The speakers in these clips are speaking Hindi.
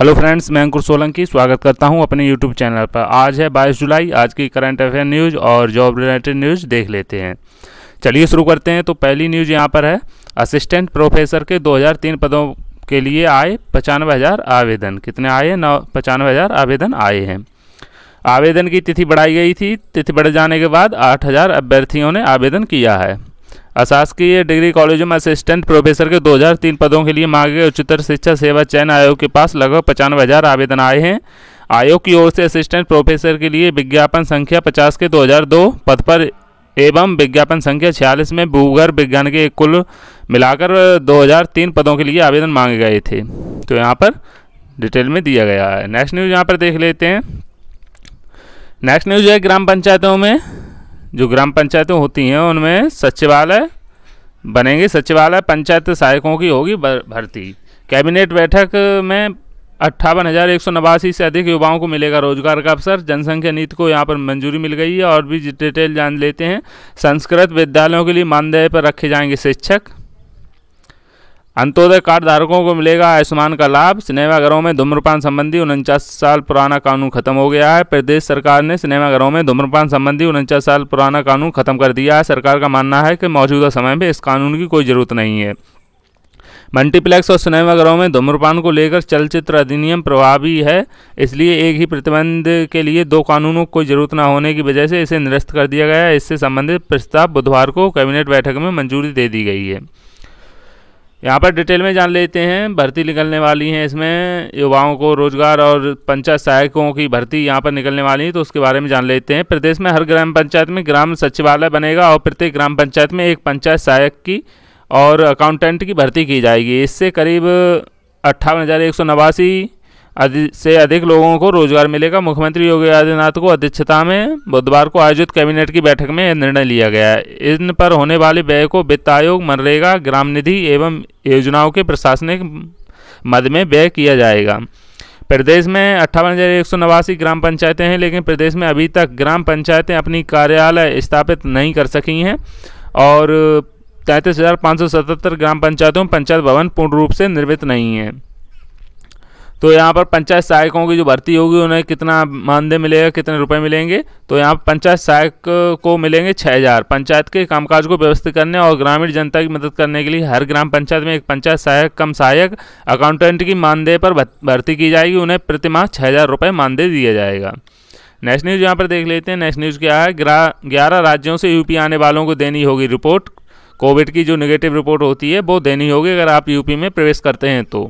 हेलो फ्रेंड्स मैं अंकुर सोलंकी स्वागत करता हूं अपने यूट्यूब चैनल पर आज है 22 जुलाई आज की करंट अफेयर न्यूज़ और जॉब रिलेटेड न्यूज़ देख लेते हैं चलिए शुरू करते हैं तो पहली न्यूज़ यहां पर है असिस्टेंट प्रोफेसर के 2003 पदों के लिए आए पचानवे हज़ार आवेदन कितने आए नौ पचानवे हज़ार आवेदन आए हैं आवेदन की तिथि बढ़ाई गई थी तिथि बढ़ जाने के बाद आठ अभ्यर्थियों ने आवेदन किया है अशासकीय डिग्री कॉलेजों में असिस्टेंट प्रोफेसर के 2003 पदों के लिए मांगे गए उच्चतर शिक्षा सेवा चयन आयोग के पास लगभग पचानवे हज़ार आवेदन आए हैं आयोग की ओर से असिस्टेंट प्रोफेसर के लिए विज्ञापन संख्या 50 के 2002 पद पर एवं विज्ञापन संख्या छियालीस में भूगर्भ विज्ञान के कुल मिलाकर 2003 पदों के लिए आवेदन मांगे गए थे तो यहाँ पर डिटेल में दिया गया है नेक्स्ट न्यूज़ यहाँ पर देख लेते हैं नेक्स्ट न्यूज़ है ग्राम पंचायतों में जो ग्राम पंचायतें होती हैं उनमें सचिवालय बनेंगे सचिवालय पंचायत सहायकों की होगी भर्ती कैबिनेट बैठक में अट्ठावन हज़ार एक सौ नवासी से अधिक युवाओं को मिलेगा रोजगार का अवसर जनसंख्या नीति को यहाँ पर मंजूरी मिल गई है और भी डिटेल जान लेते हैं संस्कृत विद्यालयों के लिए मानदेय पर रखे जाएंगे शिक्षक अंत्योदय कार्ड धारकों को मिलेगा आयुष्मान का लाभ सिनेमाघरों में धूम्रपान संबंधी उनचास साल पुराना कानून खत्म हो गया है प्रदेश सरकार ने सिनेमाघरों में धूम्रपान संबंधी उनचास साल पुराना कानून खत्म कर दिया है सरकार का मानना है कि मौजूदा समय में इस कानून की कोई ज़रूरत नहीं है मल्टीप्लेक्स और सिनेमाघरों में धूम्रपान को लेकर चलचित्र अधिनियम प्रभावी है इसलिए एक ही प्रतिबंध के लिए दो कानूनों को जरूरत न होने की वजह से इसे निरस्त कर दिया गया है इससे संबंधित प्रस्ताव बुधवार को कैबिनेट बैठक में मंजूरी दे दी गई है यहाँ पर डिटेल में जान लेते हैं भर्ती निकलने वाली हैं इसमें युवाओं को रोजगार और पंचायत सहायकों की भर्ती यहाँ पर निकलने वाली है तो उसके बारे में जान लेते हैं प्रदेश में हर ग्राम पंचायत में ग्राम सचिवालय बनेगा और प्रत्येक ग्राम पंचायत में एक पंचायत सहायक की और अकाउंटेंट की भर्ती की जाएगी इससे करीब अट्ठावन हज़ार एक सौ नवासी अधि से अधिक लोगों को रोजगार मिलेगा मुख्यमंत्री योगी आदित्यनाथ को अध्यक्षता में बुधवार को आयोजित कैबिनेट की बैठक में यह निर्णय लिया गया है इन पर होने वाले व्यय को वित्त आयोग मनरेगा ग्राम निधि एवं योजनाओं के प्रशासनिक मद में व्यय किया जाएगा प्रदेश में अट्ठावन ग्राम पंचायतें हैं लेकिन प्रदेश में अभी तक ग्राम पंचायतें अपनी कार्यालय स्थापित नहीं कर सकी हैं और तैंतीस ग्राम पंचायतों में पंचायत भवन पूर्ण रूप से निर्मित नहीं है तो यहाँ पर पंचायत सहायकों की जो भर्ती होगी उन्हें कितना मानदेय मिलेगा कितने रुपए मिलेंगे तो यहाँ पर पंचायत सहायक को मिलेंगे छः हज़ार पंचायत के कामकाज को व्यवस्थित करने और ग्रामीण जनता की मदद करने के लिए हर ग्राम पंचायत में एक पंचायत सहायक कम सहायक अकाउंटेंट की मानदेय पर भर्ती की जाएगी उन्हें प्रतिमाह छः हज़ार रुपये मानदेय दिया जाएगा नेक्स्ट न्यूज़ यहाँ पर देख लेते हैं नेक्स्ट न्यूज़ क्या है ग्यारह राज्यों से यूपी आने वालों को देनी होगी रिपोर्ट कोविड की जो नेगेटिव रिपोर्ट होती है वो देनी होगी अगर आप यूपी में प्रवेश करते हैं तो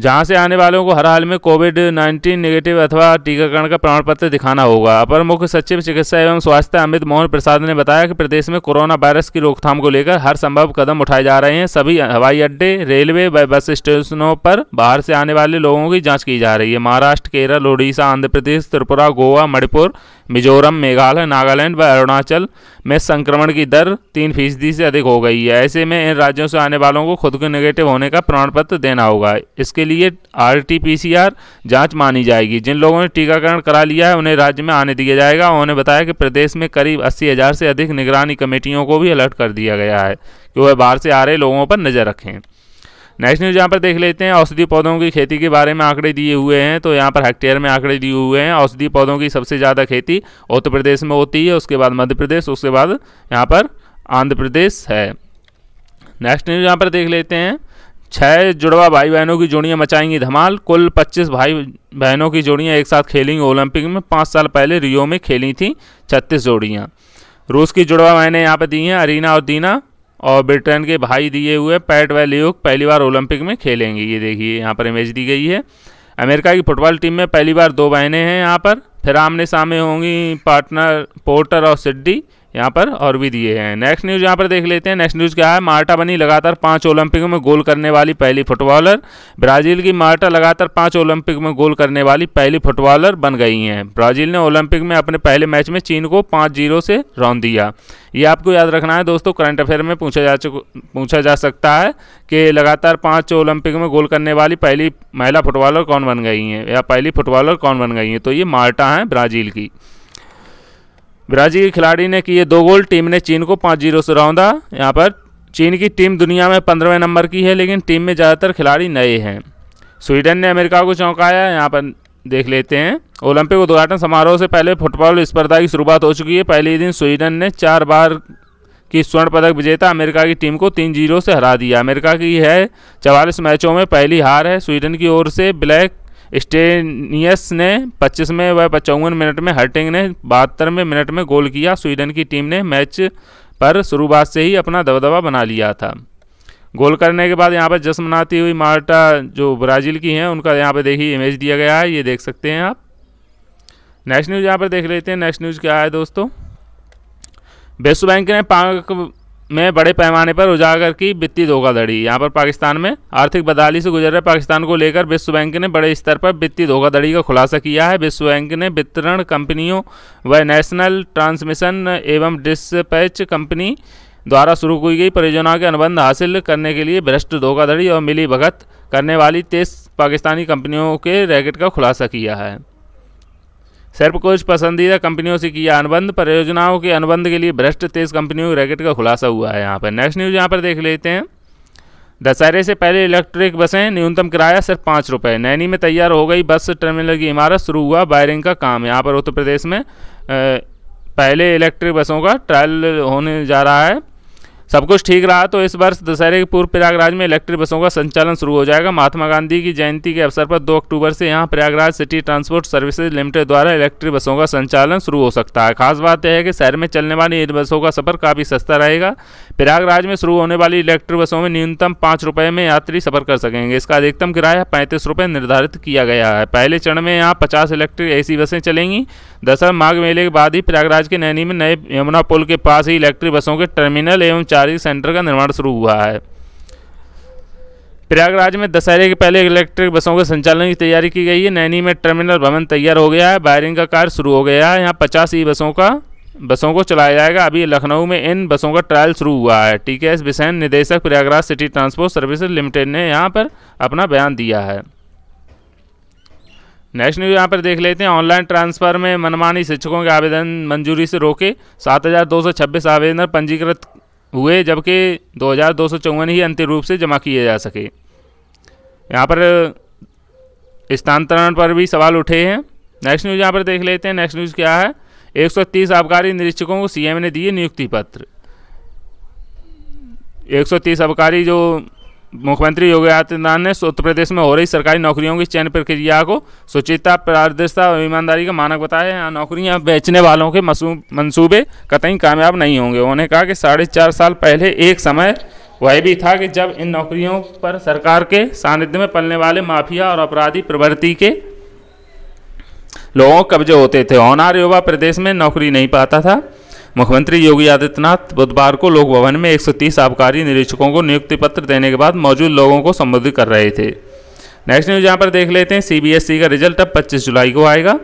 जहाँ से आने वालों को हर हाल में कोविड 19 नेगेटिव अथवा टीकाकरण का प्रमाण पत्र दिखाना होगा अपर मुख्य सचिव चिकित्सा एवं स्वास्थ्य अमित मोहन प्रसाद ने बताया कि प्रदेश में कोरोना वायरस की रोकथाम को लेकर हर संभव कदम उठाए जा रहे हैं सभी हवाई अड्डे रेलवे व बस स्टेशनों पर बाहर से आने वाले लोगों की जाँच की जा रही है महाराष्ट्र केरल उड़ीसा आंध्र प्रदेश त्रिपुरा गोवा मणिपुर मिजोरम मेघालय नागालैंड व अरुणाचल में संक्रमण की दर तीन फीसदी से अधिक हो गई है ऐसे में इन राज्यों से आने वालों को खुद को नेगेटिव होने का प्रमाण पत्र देना होगा इसके लिए आरटीपीसीआर जांच मानी जाएगी जिन लोगों ने टीकाकरण करा लिया है उन्हें राज्य में आने दिया जाएगा उन्होंने बताया कि प्रदेश में करीब अस्सी हज़ार से अधिक निगरानी कमेटियों को भी अलर्ट कर दिया गया है कि वह बाहर से आ रहे लोगों पर नज़र रखें नेक्स्ट न्यूज यहाँ पर देख लेते हैं औषधि पौधों की खेती के बारे में आंकड़े दिए हुए हैं तो यहाँ पर हेक्टेयर में आंकड़े दिए हुए हैं औषधि पौधों की सबसे ज़्यादा खेती उत्तर प्रदेश में होती है उसके बाद मध्य प्रदेश उसके बाद यहाँ पर आंध्र प्रदेश है नेक्स्ट न्यूज यहाँ पर देख लेते हैं छः जुड़वा भाई बहनों की जोड़ियाँ मचाएंगी धमाल कुल 25 भाई बहनों की जोड़ियाँ एक साथ खेलेंगी ओलंपिक में पाँच साल पहले रियो में खेली थी छत्तीस जोड़ियाँ रूस की जुड़वा बहनें यहाँ पर दी हैं अरीना और दीना और ब्रिटेन के भाई दिए हुए पैट व लियोक पहली बार ओलंपिक में खेलेंगे ये देखिए यहाँ पर इमेज दी गई है अमेरिका की फुटबॉल टीम में पहली बार दो बहनें हैं यहाँ पर फिर आमने सामने होंगी पार्टनर पोर्टर और सिड्डी यहाँ पर और भी दिए हैं नेक्स्ट न्यूज़ यहाँ पर देख लेते हैं नेक्स्ट न्यूज़ क्या है मार्टा बनी लगातार पांच ओलंपिक में गोल करने वाली पहली फुटबॉलर ब्राज़ील की मार्टा लगातार पांच ओलंपिक में गोल करने वाली पहली फुटबॉलर बन गई हैं ब्राज़ील ने ओलंपिक में अपने पहले मैच में चीन को पाँच जीरो से रौन दिया ये आपको याद रखना है दोस्तों करंट अफेयर में पूछा जा पूछा जा सकता है कि लगातार पाँच ओलंपिक में गोल करने वाली पहली महिला फुटबॉलर कौन बन गई हैं या पहली फुटबॉलर कौन बन गई हैं तो ये मार्टा हैं ब्राज़ील की ब्राज़ील के खिलाड़ी ने किए दो गोल टीम ने चीन को पाँच जीरो से रौंदा यहाँ पर चीन की टीम दुनिया में पंद्रहवें नंबर की है लेकिन टीम में ज़्यादातर खिलाड़ी नए हैं स्वीडन ने अमेरिका को चौंकाया यहाँ पर देख लेते हैं ओलंपिक उद्घाटन समारोह से पहले फुटबॉल स्पर्धा की शुरुआत हो चुकी है पहले दिन स्वीडन ने चार बार की स्वर्ण पदक विजेता अमेरिका की टीम को तीन जीरो से हरा दिया अमेरिका की है चवालीस मैचों में पहली हार है स्वीडन की ओर से ब्लैक स्टेनियस ने पच्चीसवें व पचौवन मिनट में हर्टिंग ने बहत्तरवें मिनट में गोल किया स्वीडन की टीम ने मैच पर शुरुआत से ही अपना दबदबा बना लिया था गोल करने के बाद यहाँ पर जश्न मनाती हुई मार्टा जो ब्राज़ील की हैं उनका यहाँ पर देखिए इमेज दिया गया है ये देख सकते हैं आप नेक्स्ट न्यूज़ यहाँ पर देख लेते हैं नेक्स्ट न्यूज़ क्या है दोस्तों विश्व बैंक ने पाक में बड़े पैमाने पर उजागर की वित्तीय धोखाधड़ी यहाँ पर पाकिस्तान में आर्थिक बदहाली से गुजर रहे पाकिस्तान को लेकर विश्व बैंक ने बड़े स्तर पर वित्तीय धोखाधड़ी का खुलासा किया है विश्व बैंक ने वितरण कंपनियों व नेशनल ट्रांसमिशन एवं डिस्पैच कंपनी द्वारा शुरू की गई परियोजना के अनुबंध हासिल करने के लिए भ्रष्ट धोखाधड़ी और मिली भगत करने वाली तेईस पाकिस्तानी कंपनियों के रैकेट का खुलासा किया है सर्प कुछ पसंदीदा कंपनियों से किया अनुबंध परियोजनाओं के अनुबंध के लिए भ्रष्ट तेज कंपनियों रैकेट का खुलासा हुआ है यहाँ पर नेक्स्ट न्यूज़ यहाँ पर देख लेते हैं दशहरे से पहले इलेक्ट्रिक बसें न्यूनतम किराया सिर्फ पाँच रुपये नैनी में तैयार हो गई बस टर्मिनल की इमारत शुरू हुआ वायरिंग का काम यहाँ पर उत्तर प्रदेश में पहले इलेक्ट्रिक बसों का ट्रायल होने जा रहा है सब कुछ ठीक रहा तो इस वर्ष दशहरे के पूर्व प्रयागराज में इलेक्ट्रिक बसों का संचालन शुरू हो जाएगा महात्मा गांधी की जयंती के अवसर पर 2 अक्टूबर से यहां Prayagraj city transport services limited द्वारा इलेक्ट्रिक बसों का संचालन शुरू हो सकता है खास बात यह है कि शहर में चलने वाली इन बसों का सफर काफ़ी सस्ता रहेगा प्रयागराज में शुरू होने वाली इलेक्ट्रिक बसों में न्यूनतम पाँच रुपये में यात्री सफर कर सकेंगे इसका अधिकतम किराया पैंतीस रुपये निर्धारित किया गया है पहले चरण में यहाँ पचास इलेक्ट्रिक ए बसें चलेंगी दरअसल माघ मेले के बाद ही प्रयागराज के नैनी में नए यमुना पुल के पास ही इलेक्ट्रिक बसों के टर्मिनल एवं चार्जिंग सेंटर का निर्माण शुरू हुआ है प्रयागराज में दशहरे के पहले इलेक्ट्रिक बसों के संचालन की तैयारी की गई है नैनी में टर्मिनल भवन तैयार हो गया है वायरिंग का कार्य शुरू हो गया है यहाँ पचास ई बसों का बसों को चलाया जाएगा अभी लखनऊ में इन बसों का ट्रायल शुरू हुआ है टीकेएस के एस निदेशक Prayagraj city transport services limited ने यहाँ पर अपना बयान दिया है नेक्स्ट न्यूज यहाँ पर देख लेते हैं ऑनलाइन ट्रांसफर में मनमानी शिक्षकों के आवेदन मंजूरी से रोके सात हज़ार दो सौ छब्बीस आवेदन पंजीकृत हुए जबकि दो हज़ार दो सौ चौवन ही अंतिम रूप से जमा किए जा सके यहाँ पर स्थानांतरण पर भी सवाल उठे हैं नेक्स्ट न्यूज़ यहाँ पर देख लेते हैं नेक्स्ट न्यूज़ क्या है 130 आबकारी निरीक्षकों को सीएम ने दिए नियुक्ति पत्र 130 आबकारी जो मुख्यमंत्री योगी आदित्यनाथ ने उत्तर प्रदेश में हो रही सरकारी नौकरियों की चयन प्रक्रिया को सुचिता पारदर्शिता और ईमानदारी का मानक बताया यहाँ नौकरियाँ बेचने वालों के मंसूबे कतई कामयाब नहीं होंगे उन्होंने कहा कि साढ़े चार साल पहले एक समय वह भी था कि जब इन नौकरियों पर सरकार के सानिध्य में पलने वाले माफिया और अपराधी प्रवृत्ति के लोगों कब्जे होते थे होनार युवा प्रदेश में नौकरी नहीं पाता था मुख्यमंत्री योगी आदित्यनाथ बुधवार को लोक भवन में 130 आबकारी निरीक्षकों को नियुक्ति पत्र देने के बाद मौजूद लोगों को संबोधित कर रहे थे नेक्स्ट न्यूज यहाँ पर देख लेते हैं सीबीएसई e का रिजल्ट अब 25 जुलाई को आएगा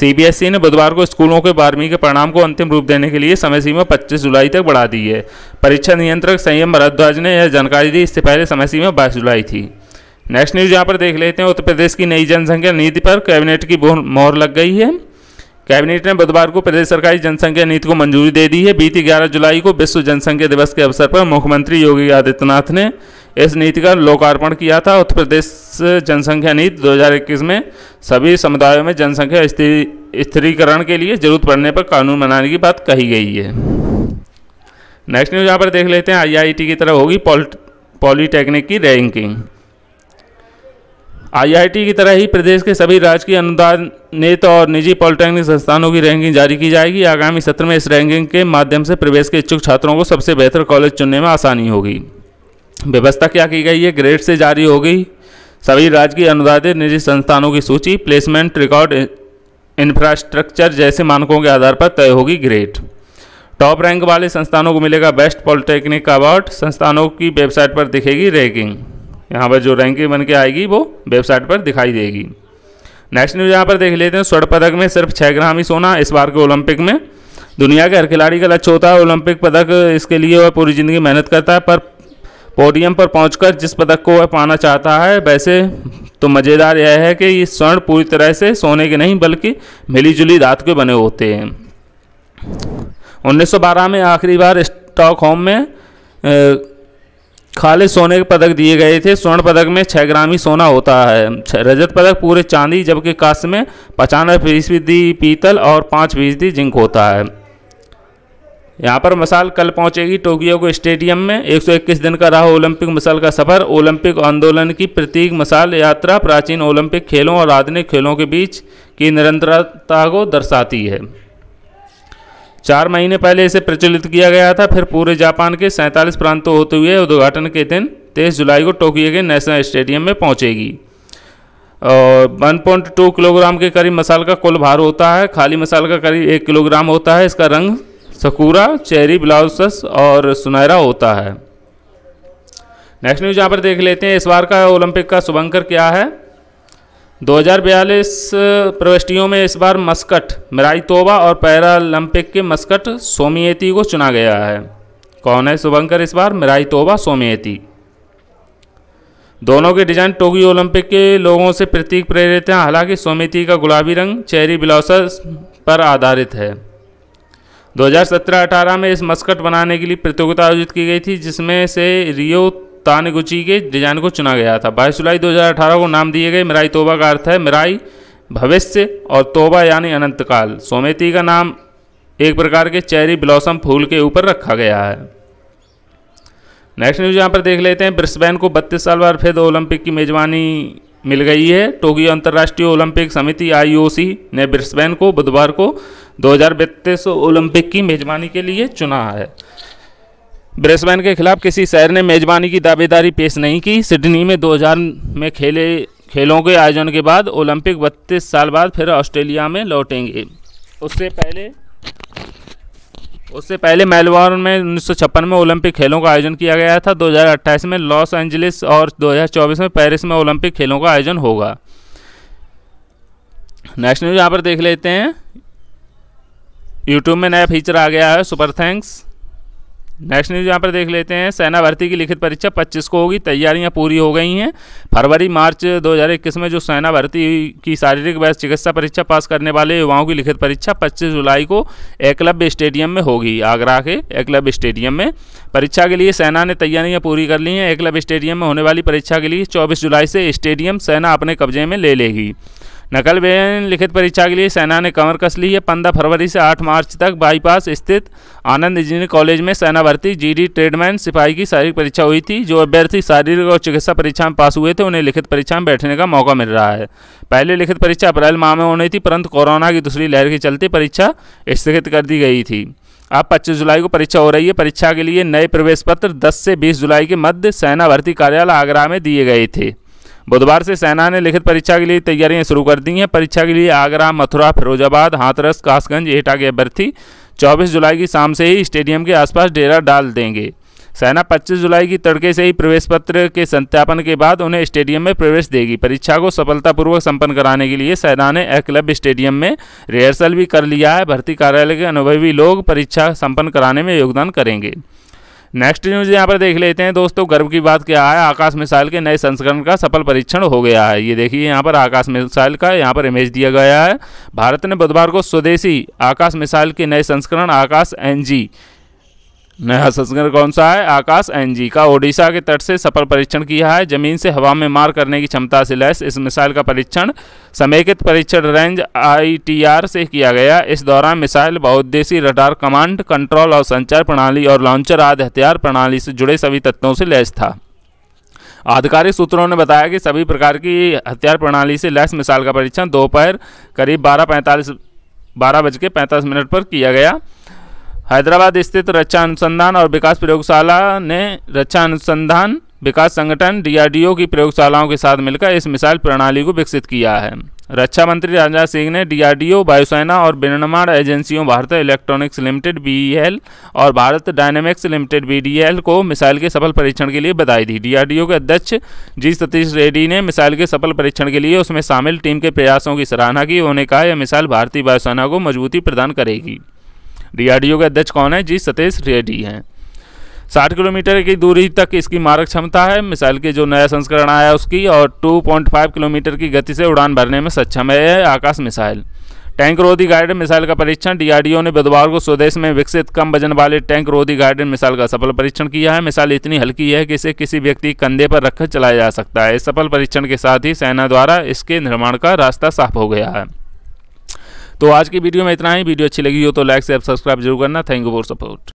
सीबीएसई e ने बुधवार को स्कूलों के बारहवीं के परिणाम को अंतिम रूप देने के लिए समय सीमा पच्चीस जुलाई तक बढ़ा दी है परीक्षा नियंत्रक संयम भारद्वाज ने यह जानकारी दी इससे पहले समय सीमा बाईस जुलाई थी नेक्स्ट न्यूज यहाँ पर देख लेते हैं उत्तर प्रदेश की नई जनसंख्या नीति पर कैबिनेट की मोहर लग गई है कैबिनेट ने बुधवार को प्रदेश सरकारी जनसंख्या नीति को मंजूरी दे दी है बीती 11 जुलाई को विश्व जनसंख्या दिवस के अवसर पर मुख्यमंत्री योगी आदित्यनाथ ने इस नीति का लोकार्पण किया था उत्तर प्रदेश जनसंख्या नीति 2021 में सभी समुदायों में जनसंख्या स्थिरीकरण के लिए जरूरत पड़ने पर कानून बनाने की बात कही गई है नेक्स्ट न्यूज़ यहाँ पर देख लेते हैं आई की तरह होगी पॉलिटेक्निक की रैंकिंग आईआईटी की तरह ही प्रदेश के सभी राजकीय अनुदानित और निजी पॉलिटेक्निक संस्थानों की रैंकिंग जारी की जाएगी आगामी सत्र में इस रैंकिंग के माध्यम से प्रवेश के इच्छुक छात्रों को सबसे बेहतर कॉलेज चुनने में आसानी होगी व्यवस्था क्या की गई है ग्रेड से जारी होगी सभी राजकीय अनुदानित निजी संस्थानों की सूची प्लेसमेंट रिकॉर्ड इंफ्रास्ट्रक्चर जैसे मानकों के आधार पर तय होगी ग्रेड टॉप रैंक वाले संस्थानों को मिलेगा बेस्ट पॉलिटेक्निक अवार्ड संस्थानों की वेबसाइट पर दिखेगी रैंकिंग यहाँ पर जो रैंकिंग बन के आएगी वो वेबसाइट पर दिखाई देगी नेक्स्ट न्यूज यहाँ पर देख लेते हैं स्वर्ण पदक में सिर्फ छः ग्राम ही सोना इस बार के ओलंपिक में दुनिया के हर खिलाड़ी का लक्ष्य होता है ओलंपिक पदक इसके लिए वह पूरी ज़िंदगी मेहनत करता है पर पोडियम पर पहुंचकर जिस पदक को वह पाना चाहता है वैसे तो मज़ेदार यह है कि ये स्वर्ण पूरी तरह से सोने के नहीं बल्कि मिली जुली के बने होते हैं उन्नीस में आखिरी बार स्टॉकहोम में खाले सोने के पदक दिए गए थे स्वर्ण पदक में छः ग्राम ही सोना होता है रजत पदक पूरे चांदी जबकि कांस्य में पचानवे फीसदी पीतल और पाँच फीसदी जिंक होता है यहाँ पर मसाल कल पहुँचेगी टोक्यो के स्टेडियम में 121 दिन का रहा ओलंपिक मसाल का सफ़र ओलंपिक आंदोलन की प्रतीक मसाल यात्रा प्राचीन ओलंपिक खेलों और आधुनिक खेलों के बीच की निरंतरता को दर्शाती है चार महीने पहले इसे प्रचलित किया गया था फिर पूरे जापान के सैंतालीस प्रांतों होते हुए उद्घाटन के दिन तेईस जुलाई को टोक्यो के नेशनल स्टेडियम में पहुँचेगी और टू किलोग्राम के करीब मसाल का कुल भार होता है खाली मसाल का करीब एक किलोग्राम होता है इसका रंग सकूरा चेरी ब्लाउसस और सुनहरा होता है नेक्स्ट न्यूज यहाँ पर देख लेते हैं इस बार का ओलंपिक का शुभंकर क्या है 2042 प्रविष्टियों में इस बार मस्कट मिराई तोबा और पैरालंपिक के मस्कट सोमियती को चुना गया है कौन है शुभंकर इस बार मिराई तोबा सोमियती दोनों के डिजाइन टोक्यो ओलंपिक के लोगों से प्रतीक प्रेरित हैं हालांकि सोमिति का गुलाबी रंग चेरी ब्लाउस पर आधारित है 2017-18 में इस मस्कट बनाने के लिए प्रतियोगिता आयोजित की गई थी जिसमें से रियो तानगुची के डिजाइन को चुना गया था बाईस जुलाई 2018 को नाम दिए गए मिराई तोबा का अर्थ है मिराई भविष्य और तोबा यानी अनंतकाल सोमेती का नाम एक प्रकार के चेरी ब्लॉसम फूल के ऊपर रखा गया है नेक्स्ट न्यूज यहाँ पर देख लेते हैं ब्रिस्बेन को बत्तीस साल बाद फिर ओलंपिक की मेजबानी मिल गई है टोक्यो अंतर्राष्ट्रीय ओलंपिक समिति आईओसी ने ब्रिस्बेन को बुधवार को दो ओलंपिक की मेजबानी के लिए चुना है ब्रेसबैन के खिलाफ किसी शहर ने मेज़बानी की दावेदारी पेश नहीं की सिडनी में 2000 में खेले खेलों के आयोजन के बाद ओलंपिक 32 साल बाद फिर ऑस्ट्रेलिया में लौटेंगे उससे पहले उससे पहले मेलबॉर्न में उन्नीस में ओलंपिक खेलों का आयोजन किया गया था 2028 में लॉस एंजलिस और 2024 में पेरिस में ओलंपिक खेलों का आयोजन होगा नेक्स्ट न्यूज़ यहाँ पर देख लेते हैं यूट्यूब में नया फीचर आ गया है सुपर थैंक्स नेक्स्ट न्यूज़ यहाँ पर देख लेते हैं सेना भर्ती की लिखित परीक्षा 25 को होगी तैयारियां पूरी हो गई हैं फरवरी मार्च 2021 में जो सेना भर्ती की शारीरिक व चिकित्सा परीक्षा पास करने वाले युवाओं की लिखित परीक्षा 25 जुलाई को एकलव्य स्टेडियम में होगी आगरा के एकलव्य स्टेडियम में परीक्षा के लिए सेना ने तैयारियाँ पूरी कर ली हैं एकलव्य स्टेडियम में होने वाली परीक्षा के लिए चौबीस जुलाई से स्टेडियम सेना अपने कब्जे में ले लेगी नकल बेन लिखित परीक्षा के लिए सेना ने कमर कस ली है पंद्रह फरवरी से आठ मार्च तक बाईपास स्थित आनंद इंजीनियरिंग कॉलेज में सेना भर्ती जीडी ट्रेडमैन सिपाही की शारीरिक परीक्षा हुई थी जो अभ्यर्थी शारीरिक और चिकित्सा परीक्षा में पास हुए थे उन्हें लिखित परीक्षा में बैठने का मौका मिल रहा है पहले लिखित परीक्षा अप्रैल माह में होनी थी परंतु कोरोना की दूसरी लहर के चलते परीक्षा स्थगित कर दी गई थी अब 25 जुलाई को परीक्षा हो रही है परीक्षा के लिए नए प्रवेश पत्र 10 से 20 जुलाई के मध्य सेना भर्ती कार्यालय आगरा में दिए गए थे बुधवार से सेना ने लिखित परीक्षा के लिए तैयारियां शुरू कर दी हैं परीक्षा के लिए आगरा मथुरा फिरोजाबाद हाथरस कासगंज एटा के अभ्यर्थी 24 जुलाई की शाम से ही स्टेडियम के आसपास डेरा डाल देंगे सेना 25 जुलाई की तड़के से ही प्रवेश पत्र के सत्यापन के बाद उन्हें स्टेडियम में प्रवेश देगी परीक्षा को सफलतापूर्वक संपन्न कराने के लिए सेना ने एकलव्य स्टेडियम में रिहर्सल भी कर लिया है भर्ती कार्यालय के अनुभवी लोग परीक्षा संपन्न कराने में योगदान करेंगे नेक्स्ट न्यूज यहाँ पर देख लेते हैं दोस्तों गर्व की बात क्या है आकाश मिसाइल के नए संस्करण का सफल परीक्षण हो गया है ये देखिए यहाँ पर आकाश मिसाइल का यहाँ पर इमेज दिया गया है भारत ने बुधवार को स्वदेशी आकाश मिसाइल के नए संस्करण आकाश एनजी नया संस्करण कौन सा है आकाश एनजी का ओडिशा के तट से सफल परीक्षण किया है जमीन से हवा में मार करने की क्षमता से लैस इस मिसाइल का परीक्षण समेकित परीक्षण रेंज आईटीआर से किया गया इस दौरान मिसाइल बहुद्देशी रडार कमांड कंट्रोल और संचार प्रणाली और लॉन्चर आदि हथियार प्रणाली से जुड़े सभी तत्वों से लैस था आधिकारिक सूत्रों ने बताया कि सभी प्रकार की हथियार प्रणाली से लैस मिसाइल का परीक्षण दोपहर करीब बारह पैंतालीस बारह बज के पैंतालीस मिनट पर किया गया हैदराबाद स्थित रक्षा अनुसंधान और विकास प्रयोगशाला ने रक्षा अनुसंधान विकास संगठन डीआरडीओ की प्रयोगशालाओं के साथ मिलकर इस मिसाइल प्रणाली को विकसित किया है रक्षा मंत्री राजनाथ सिंह ने डीआरडीओ वायुसेना और विनिर्माण एजेंसियों भारत इलेक्ट्रॉनिक्स लिमिटेड बीईएल और भारत डायनेमिक्स लिमिटेड बीडीएल को मिसाइल के सफल परीक्षण के लिए बधाई दी डीआरडीओ के अध्यक्ष जी सतीश रेड्डी ने मिसाइल के सफल परीक्षण के लिए उसमें शामिल टीम के प्रयासों की सराहना की उन्होंने कहा यह मिसाइल भारतीय वायुसेना को मजबूती प्रदान करेगी डीआरडीओ के अध्यक्ष कौन है जी सतीश रेड्डी हैं साठ किलोमीटर की दूरी तक इसकी मारक क्षमता है मिसाइल के जो नया संस्करण आया उसकी और 2.5 किलोमीटर की गति से उड़ान भरने में सक्षम है आकाश मिसाइल टैंक रोधी गाइडेड मिसाइल का परीक्षण डीआरडीओ ने बुधवार को स्वदेश में विकसित कम वजन वाले टैंक रोधी गाइडेड मिसाइल का सफल परीक्षण किया है मिसाइल इतनी हल्की है कि इसे किसी व्यक्ति कंधे पर रखकर चलाया जा सकता है इस सफल परीक्षण के साथ ही सेना द्वारा इसके निर्माण का रास्ता साफ हो गया है तो आज की वीडियो में इतना ही वीडियो अच्छी लगी हो तो लाइक से सब्सक्राइब जरूर करना थैंक यू फॉर सपोर्ट